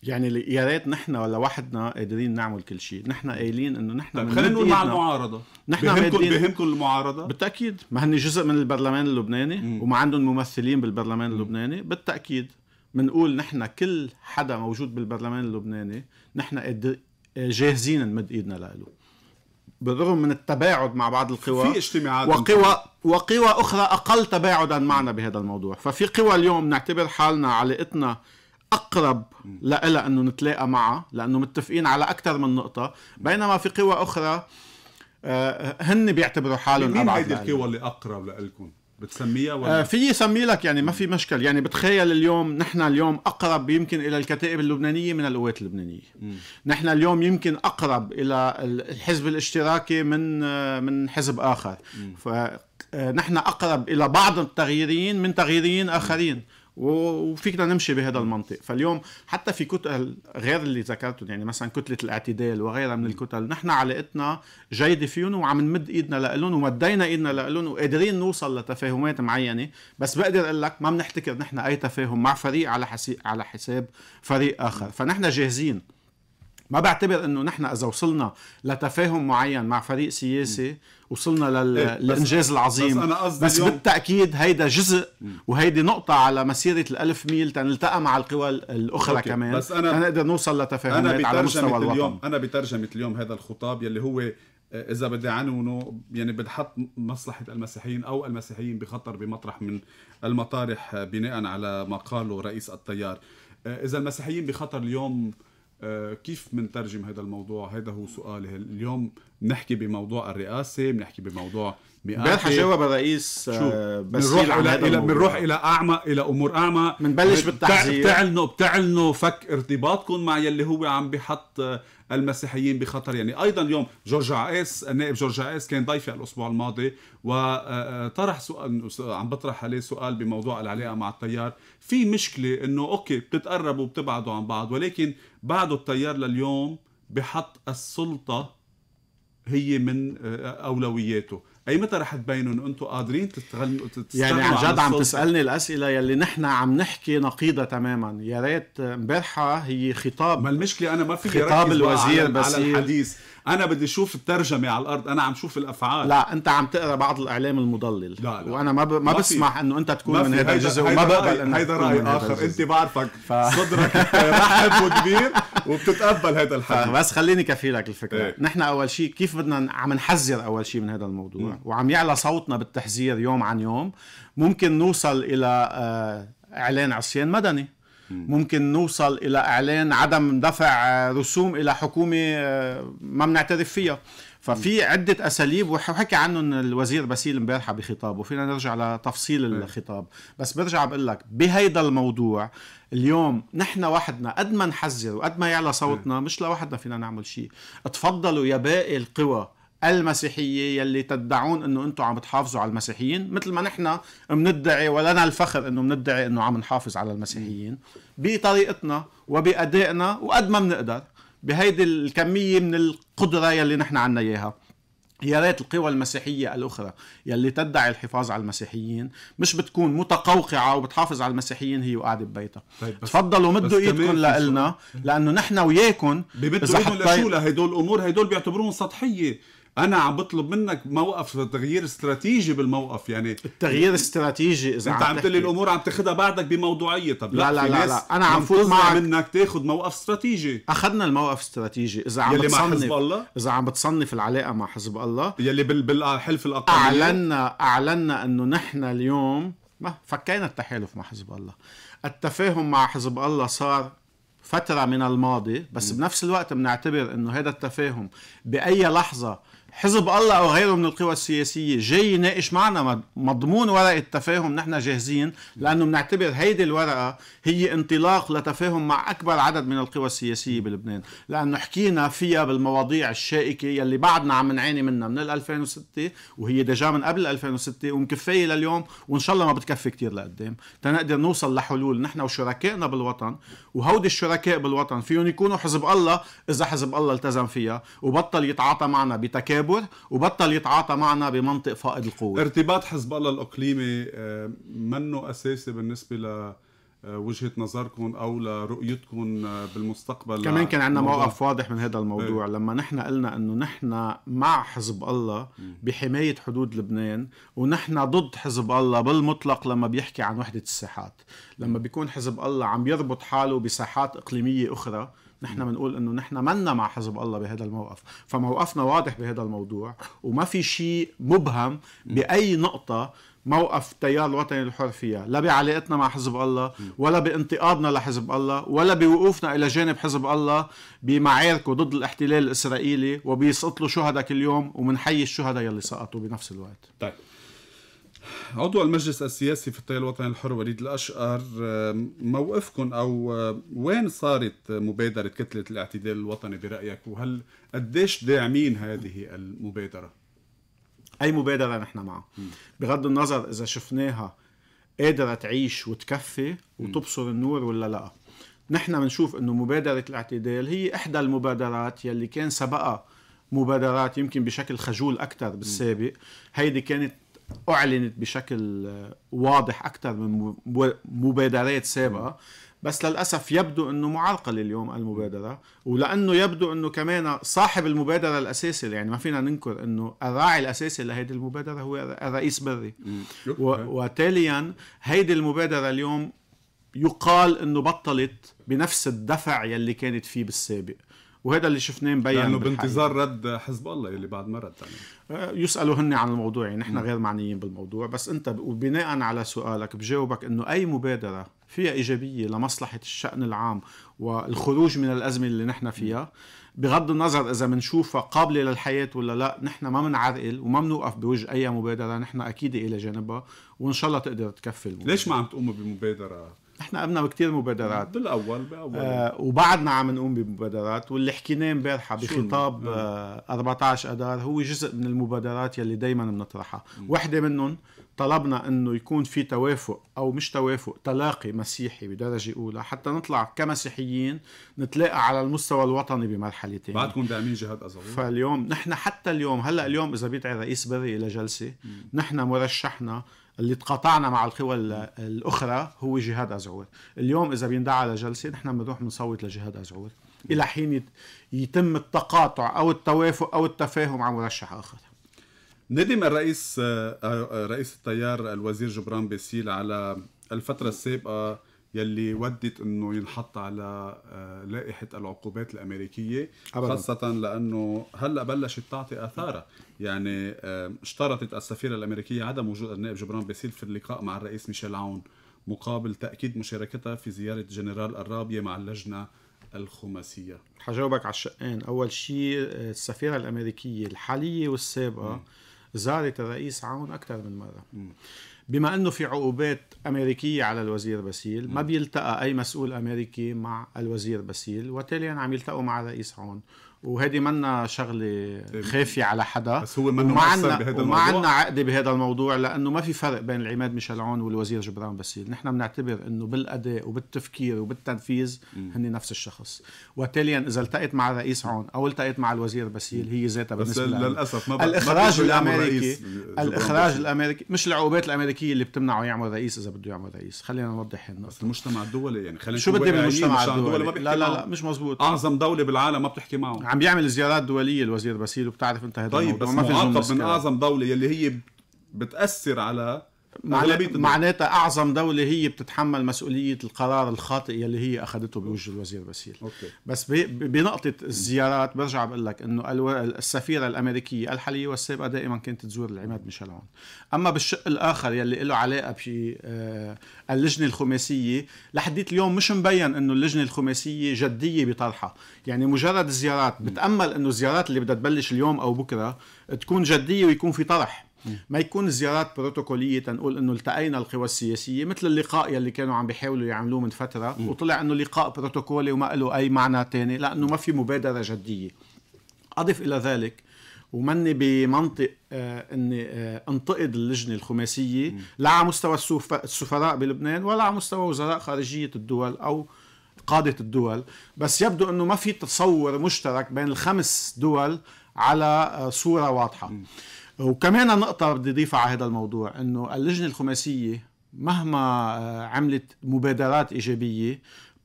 يعني يا ريت نحن ولا وحدنا قادرين نعمل كل شيء نحن قايلين انه نحن طيب خلينا نقول مع المعارضه نحن بهمكم بهمكم المعارضه بالتاكيد ما هن جزء من البرلمان اللبناني م. وما عندهم ممثلين بالبرلمان م. اللبناني بالتاكيد بنقول نحن كل حدا موجود بالبرلمان اللبناني نحن جاهزين نمد ايدنا له بالرغم من التباعد مع بعض القوى في اجتماعات وقوى وقوى اخرى اقل تباعدا معنا بهذا الموضوع ففي قوى اليوم نعتبر حالنا علاقتنا اقرب لها انه نتلاقى معها لانه متفقين على اكثر من نقطه بينما في قوى اخرى آه، هن بيعتبروا حالهم مين هيدي القوى يعني. اللي اقرب لكم بتسميها ولا آه، في سمي لك يعني ما في مشكل يعني بتخيل اليوم نحن اليوم اقرب يمكن الى الكتائب اللبنانيه من القوات اللبنانيه نحن اليوم يمكن اقرب الى الحزب الاشتراكي من آه، من حزب اخر فنحن اقرب الى بعض التغييريين من تغييريين اخرين وفيكنا نمشي بهذا المنطق فاليوم حتى في كتل غير اللي ذكرتهم يعني مثلا كتله الاعتدال وغيرها من الكتل نحن علاقتنا جيده فيهم وعم نمد ايدنا لهم ومدينا ايدنا لهم وقادرين نوصل لتفاهمات معينه بس بقدر اقول لك ما بنحتكر نحن اي تفاهم مع فريق على حسي... على حساب فريق اخر فنحن جاهزين ما بعتبر انه نحن اذا وصلنا لتفاهم معين مع فريق سياسي وصلنا إيه، للانجاز العظيم بس, أنا بس اليوم... بالتاكيد هيدا جزء وهيدي نقطه على مسيره الألف ميل تنلتقى مع القوى الاخرى أوكي. كمان بس انا نقدر نوصل لتفاهمات على مستوى الوطن اليوم انا بترجمه اليوم هذا الخطاب يلي هو إيه، اذا بدي عنونه يعني بنحط مصلحه المسيحيين او المسيحيين بخطر بمطرح من المطارح بناء على ما قاله رئيس التيار إيه، اذا المسيحيين بخطر اليوم آه، كيف منترجم هذا الموضوع هذا هو سؤالي اليوم بنحكي بموضوع الرئاسه بنحكي بموضوع امبارح جاوب الرئيس بنروح الى الى بنروح الى اعمى الى امور اعمى بنبلش بالتحذير بتعلنوا بتعلنوا فك ارتباطكم مع يلي هو عم بحط آه، المسيحيين بخطر يعني ايضا اليوم جورج عائس النائب جورج عائس كان ضيفي الاسبوع الماضي وطرح آه، آه، سؤال عم بطرح عليه سؤال بموضوع العلاقه مع التيار في مشكله انه اوكي بتتقربوا وبتبعدوا عن بعض ولكن بعده التيار لليوم بحط السلطه هي من آه، اولوياته اي متى رح تبينوا ان انتم قادرين تستغلوا يعني عن جد عم تسالني الاسئله يلي نحن عم نحكي نقيضه تماما يا ريت امبارحه هي خطاب ما المشكله انا ما في خطاب الوزير بس على الحديث انا بدي اشوف الترجمه على الارض انا عم شوف الافعال لا انت عم تقرا بعض الاعلام المضلل لا لا. وانا ما ب... ما, ما بسمح انه انت تكون من هذا الجزء وما بقبل انه هيدا راي اخر انت بعرفك ف... صدرك رحب وكبير وبتتقبل هذا الحكي بس خليني كفيلك الفكره ايه. نحن اول شيء كيف بدنا عم نحذر اول شيء من هذا الموضوع م. وعم يعلى صوتنا بالتحذير يوم عن يوم ممكن نوصل الى آه، اعلان عصيان مدني ممكن نوصل الى اعلان عدم دفع رسوم الى حكومه آه، ما بنعترف فيها ففي عده اساليب وحكى عنهم الوزير باسيل امبارحه بخطابه فينا نرجع لتفصيل الخطاب بس برجع بقول لك بهيدا الموضوع اليوم نحن وحدنا قد ما نحذر وقد ما يعلى صوتنا مش لوحدنا فينا نعمل شيء تفضلوا يا باقي القوى المسيحيه يلي تدعون انه انتم عم تحافظوا على المسيحيين مثل ما نحن بندعي ولنا الفخر انه بندعي انه عم نحافظ على المسيحيين بطريقتنا وبادائنا وقد ما بنقدر بهيدي الكميه من القدره يلي نحن عنا اياها يا ريت القوى المسيحية الأخرى يلي تدعي الحفاظ على المسيحيين مش بتكون متقوقعة وبتحافظ على المسيحيين هي وقاعدة ببيتها طيب تفضلوا مدوا ايدكم لإلنا لأنه نحن وياكم بمدوا إيدكم لشو لهدول الأمور هدول بيعتبروهم سطحية انا عم بطلب منك موقف تغيير استراتيجي بالموقف يعني التغيير الاستراتيجي اذا انت عم تقول الامور عم تاخذها بعدك بموضوعيه طب لا لا لا, لا, لا. انا عم فوت معك منك تاخذ موقف استراتيجي اخذنا الموقف استراتيجي اذا عم يلي بتصنف مع حزب الله اذا عم بتصنف العلاقه مع حزب الله يلي بالحلف الاقليمي اعلنا اعلنا انه نحن اليوم ما فكينا التحالف مع حزب الله التفاهم مع حزب الله صار فترة من الماضي بس م. بنفس الوقت بنعتبر انه هذا التفاهم بأي لحظة حزب الله او غيره من القوى السياسيه جاي يناقش معنا مضمون ورقه تفاهم نحن جاهزين لانه بنعتبر هيدي الورقه هي انطلاق لتفاهم مع اكبر عدد من القوى السياسيه بلبنان لانه حكينا فيها بالمواضيع الشائكه يلي بعدنا عم نعاني منها من 2006 وهي ديجا من قبل 2006 ومكفيه لليوم وان شاء الله ما بتكفي كثير لقدام تنقدر نوصل لحلول نحن وشركائنا بالوطن وهودي الشركاء بالوطن فيهم يكونوا حزب الله اذا حزب الله التزم فيها وبطل يتعاطى معنا بتكامل التشابه وبطل يتعاطى معنا بمنطق فائض القوه ارتباط حزب الله الاقليمي آه، منه اساسي بالنسبه ل آه، وجهه نظركم او لرؤيتكم آه، بالمستقبل كمان كان عندنا موقف واضح من هذا الموضوع ايه. لما نحن قلنا انه نحن مع حزب الله بحمايه حدود لبنان ونحن ضد حزب الله بالمطلق لما بيحكي عن وحده الساحات لما بيكون حزب الله عم يربط حاله بساحات اقليميه اخرى نحن بنقول انه نحن منا مع حزب الله بهذا الموقف فموقفنا واضح بهذا الموضوع وما في شيء مبهم باي نقطه موقف تيار الوطني الحر فيها لا بعلاقتنا مع حزب الله ولا بانتقادنا لحزب الله ولا بوقوفنا إلى جانب حزب الله بمعاركه ضد الاحتلال الإسرائيلي وبيسقط له شهداء كل يوم ومنحيي الشهداء يلي سقطوا بنفس الوقت طيب عضو المجلس السياسي في التيار الوطني الحر وليد الأشقر موقفكم أو وين صارت مبادرة كتلة الاعتدال الوطني برأيك وهل قديش داعمين هذه المبادرة؟ أي مبادرة نحن معها بغض النظر إذا شفناها قادرة تعيش وتكفي وتبصر النور ولا لا نحن بنشوف انه مبادرة الاعتدال هي احدى المبادرات يلي كان سبقها مبادرات يمكن بشكل خجول اكثر بالسابق هيدي كانت اعلنت بشكل آه، واضح اكثر من مبادرات سابقه بس للاسف يبدو انه معرقله اليوم المبادره ولانه يبدو انه كمان صاحب المبادره الاساسي يعني ما فينا ننكر انه الراعي الاساسي لهيدي المبادره هو الرئيس بري آه. وتاليا هيدي المبادره اليوم يقال انه بطلت بنفس الدفع يلي كانت فيه بالسابق وهذا اللي شفناه مبين لانه بانتظار رد حزب الله اللي بعد ما رد يعني. آه، يسالوا هن عن الموضوع يعني نحن غير معنيين بالموضوع بس انت وبناء على سؤالك بجاوبك انه اي مبادره فيها ايجابيه لمصلحه الشان العام والخروج من الازمه اللي نحن فيها بغض النظر اذا بنشوفها قابله للحياه ولا لا نحن ما بنعرقل وما بنوقف بوجه اي مبادره نحن اكيد الى جانبها وان شاء الله تقدر تكفي المبادرة. ليش ما عم تقوموا بمبادره احنا قمنا بكثير مبادرات بالاول باول آه وبعدنا عم نقوم بمبادرات واللي حكيناه امبارحه بخطاب نعم. آه 14 اذار هو جزء من المبادرات يلي دائما بنطرحها وحده منهم طلبنا انه يكون في توافق او مش توافق تلاقي مسيحي بدرجه اولى حتى نطلع كمسيحيين نتلاقى على المستوى الوطني بمرحله ثانيه بعدكم داعمين جهاد ازهر فاليوم نحن حتى اليوم هلا اليوم اذا بيدعي رئيس بري الى جلسه نحن مرشحنا اللي تقاطعنا مع القوى الاخرى هو جهاد ازعور اليوم اذا بيندعى على جلسه نحن بنروح بنصوت لجهاد ازعور الى حين يتم التقاطع او التوافق او التفاهم مع مرشح اخر ندم الرئيس آه، آه، رئيس التيار الوزير جبران باسيل على الفتره السابقه يلي ودت انه ينحط على آه، لائحه العقوبات الامريكيه أبداً. خاصه لانه هلا بلشت تعطي اثارها يعني اشترطت السفيره الامريكيه عدم وجود النائب جبران باسيل في اللقاء مع الرئيس ميشيل عون مقابل تاكيد مشاركتها في زياره جنرال الرابيه مع اللجنه الخماسيه حجاوبك على الشقين اول شيء آه، السفيره الامريكيه الحاليه والسابقه زارت الرئيس عون اكثر من مره م. بما انه في عقوبات امريكيه على الوزير باسيل ما بيلتقى اي مسؤول امريكي مع الوزير باسيل وتاليا عم يلتقوا مع الرئيس عون وهيدي منا شغله خافيه على حدا بس هو منه معنا بهذا الموضوع عندنا عقده بهذا الموضوع لانه ما في فرق بين العماد ميشيل عون والوزير جبران باسيل نحن بنعتبر انه بالاداء وبالتفكير وبالتنفيذ هن نفس الشخص وتاليا اذا التقيت مع الرئيس عون او التقيت مع الوزير باسيل هي ذاتها بالنسبه بس للاسف ما بقى الاخراج بقى الامريكي الاخراج الامريكي مش العقوبات الامريكيه اللي بتمنعه يعمل رئيس اذا بده يعمل رئيس خلينا نوضح النقطه بس المجتمع الدولي يعني خلينا شو بدي بالمجتمع الدولي, الدولي ما لا لا لا مش مزبوط اعظم دوله بالعالم ما بتحكي معه عم بيعمل زيارات دوليه الوزير باسيل وبتعرف انت هذا طيب الموضوع بس معاقب من اعظم دوله يلي هي بتاثر على معناتها اعظم دوله هي بتتحمل مسؤوليه القرار الخاطئ يلي هي اخذته بوجه الوزير باسيل أوكي. بس بنقطه الزيارات برجع بقول لك انه السفيره الامريكيه الحاليه والسابقه دائما كانت تزور العماد ميشيل عون اما بالشق الاخر يلي له علاقه ب آه، اللجنه الخماسيه لحديت اليوم مش مبين انه اللجنه الخماسيه جديه بطرحها يعني مجرد الزيارات بتامل انه الزيارات اللي بدها تبلش اليوم او بكره تكون جديه ويكون في طرح ما يكون زيارات بروتوكوليه تنقول انه التقينا القوى السياسيه مثل اللقاء يلي كانوا عم بيحاولوا يعملوه من فتره م. وطلع انه لقاء بروتوكولي وما له اي معنى ثاني لانه ما في مبادره جديه اضف الى ذلك ومني بمنطق آه اني آه انتقد اللجنه الخماسيه م. لا على مستوى السفراء بلبنان ولا على مستوى وزراء خارجيه الدول او قادة الدول بس يبدو أنه ما في تصور مشترك بين الخمس دول على آه، صورة واضحة م. وكمان نقطة بدي أضيفها على هذا الموضوع إنه اللجنة الخماسية مهما آه، عملت مبادرات إيجابية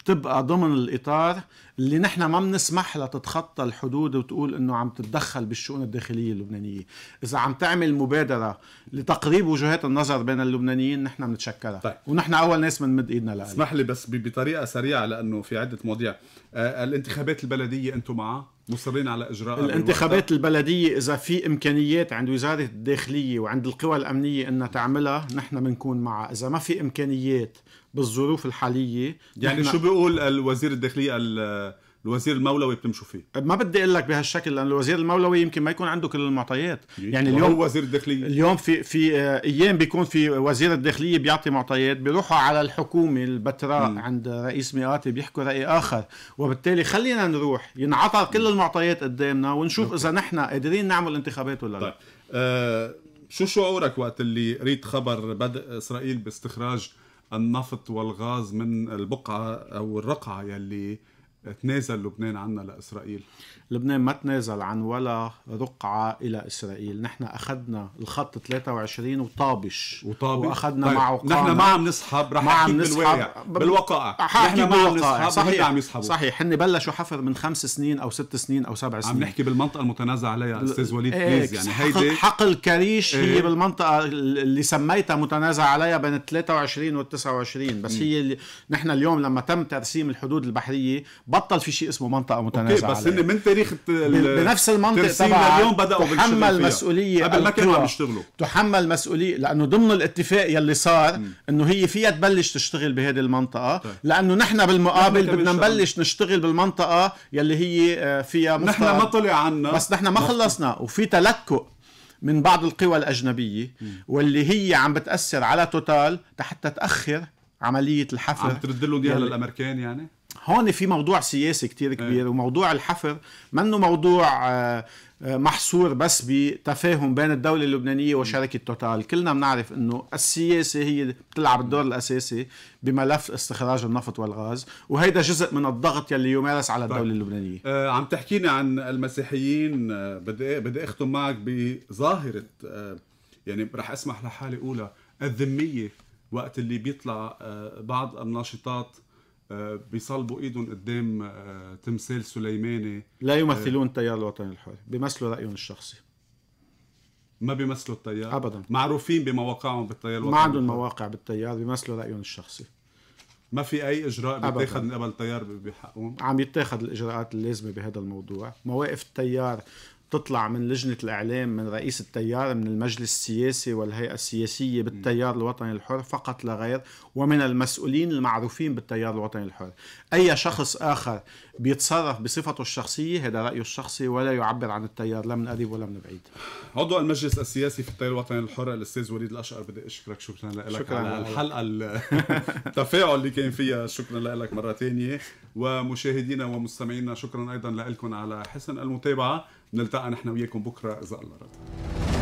تبقى ضمن الاطار اللي نحن ما بنسمح لها تتخطى الحدود وتقول انه عم تتدخل بالشؤون الداخليه اللبنانيه، اذا عم تعمل مبادره لتقريب وجهات النظر بين اللبنانيين نحن بنتشكرها طيب. ونحن اول ناس بنمد ايدنا لها اسمح لي بس بطريقه سريعه لانه في عده مواضيع، آه، الانتخابات البلديه انتم معها؟ مصرين على اجراء الانتخابات البلديه اذا في امكانيات عند وزاره الداخليه وعند القوى الامنيه انها تعملها نحن بنكون معها، اذا ما في امكانيات بالظروف الحاليه يعني شو بيقول الوزير الداخليه الوزير المولوي بتمشوا فيه ما بدي اقول لك بهالشكل لانه الوزير المولوي يمكن ما يكون عنده كل المعطيات يعني اليوم هو وزير الداخليه اليوم في في آه، ايام بيكون في وزير الداخليه بيعطي معطيات بيروحوا على الحكومه البتراء م. عند رئيس مئاتي بيحكوا راي اخر وبالتالي خلينا نروح ينعطى كل المعطيات قدامنا ونشوف اذا نحن قادرين نعمل انتخابات ولا لا طيب. أه شو شعورك وقت اللي قريت خبر بدء اسرائيل باستخراج النفط والغاز من البقعة أو الرقعة يلي تنازل لبنان عنا لإسرائيل لبنان ما تنازل عن ولا رقعة إلى إسرائيل نحن أخذنا الخط 23 وطابش وطابش وأخذنا طيب. معه نحن ما عم نسحب رح نحكي بالواقع بالوقائع نحن ما عم نسحب صحيح عم يسحبوا صحيح هن بلشوا حفر من خمس سنين أو ست سنين أو سبع سنين عم نحكي بالمنطقة المتنازع عليها أستاذ وليد إيه، بليز يعني هيدي حقل كريش إيه. هي بالمنطقة اللي سميتها متنازع عليها بين ال 23 وال 29 بس م. هي اللي نحن اليوم لما تم ترسيم الحدود البحرية بطل في شيء اسمه منطقه متنازعه بس هن من تاريخ بنفس المنطق تبع اليوم بداوا تحمل مسؤوليه قبل ما كانوا عم يشتغلوا تحمل مسؤوليه لانه ضمن الاتفاق يلي صار انه هي فيها تبلش تشتغل بهذه المنطقه طيب. لانه نحن بالمقابل بدنا نبلش نشتغل بالمنطقه يلي هي آه، فيها نحن ما طلع عنا بس نحن ما خلصنا وفي تلكؤ من بعض القوى الأجنبية واللي هي عم بتأثر على توتال حتى تأخر عملية الحفر عم ترد لهم اياها للأمريكان يعني؟ هون في موضوع سياسي كتير إيه. كبير ايه. وموضوع الحفر منه موضوع آه، آه، محصور بس بتفاهم بين الدولة اللبنانية وشركة توتال كلنا بنعرف انه السياسة هي بتلعب الدور الاساسي بملف استخراج النفط والغاز وهيدا جزء من الضغط يلي يمارس على الدولة طيب. اللبنانية آه، عم تحكيني عن المسيحيين بدي إيه، بدي اختم معك بظاهرة يعني رح اسمح لحالي اولى الذمية وقت اللي بيطلع بعض الناشطات آه، بيصلبوا ايدهم قدام آه، تمثال سليماني لا يمثلون آه، التيار الوطني الحر بيمثلوا رايهم الشخصي ما بيمثلوا التيار ابدا معروفين بمواقعهم بالتيار الوطني ما عندهم مواقع بالتيار بيمثلوا رايهم الشخصي ما في اي اجراء بيتاخذ من قبل التيار بحقهم عم يتاخذ الاجراءات اللازمه بهذا الموضوع مواقف التيار تطلع من لجنة الإعلام من رئيس التيار من المجلس السياسي والهيئة السياسية بالتيار الوطني الحر فقط لا غير ومن المسؤولين المعروفين بالتيار الوطني الحر أي شخص آخر بيتصرف بصفته الشخصية هذا رأيه الشخصي ولا يعبر عن التيار لا من قريب ولا من بعيد عضو المجلس السياسي في التيار الوطني الحر الأستاذ وليد الأشقر بدي أشكرك شكرا لك شكرا على الحلقة التفاعل اللي كان فيها شكرا لك مرة ثانية ومشاهدينا ومستمعينا شكرا أيضا لكم على حسن المتابعة نلتقى نحن وياكم بكره اذا الله رضي